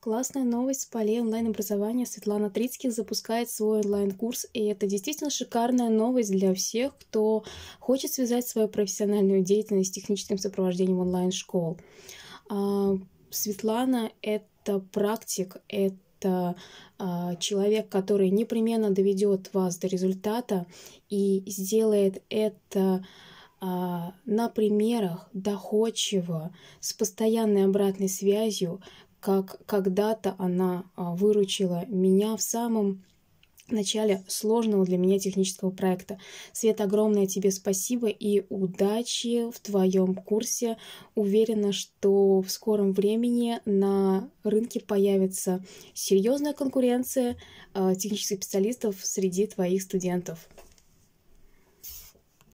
Классная новость с полей онлайн-образования. Светлана Трицких запускает свой онлайн-курс, и это действительно шикарная новость для всех, кто хочет связать свою профессиональную деятельность с техническим сопровождением онлайн-школ. А, Светлана — это практик, это а, человек, который непременно доведет вас до результата и сделает это а, на примерах доходчиво, с постоянной обратной связью, как когда-то она а, выручила меня в самом начале сложного для меня технического проекта. Свет, огромное тебе спасибо и удачи в твоем курсе. Уверена, что в скором времени на рынке появится серьезная конкуренция а, технических специалистов среди твоих студентов.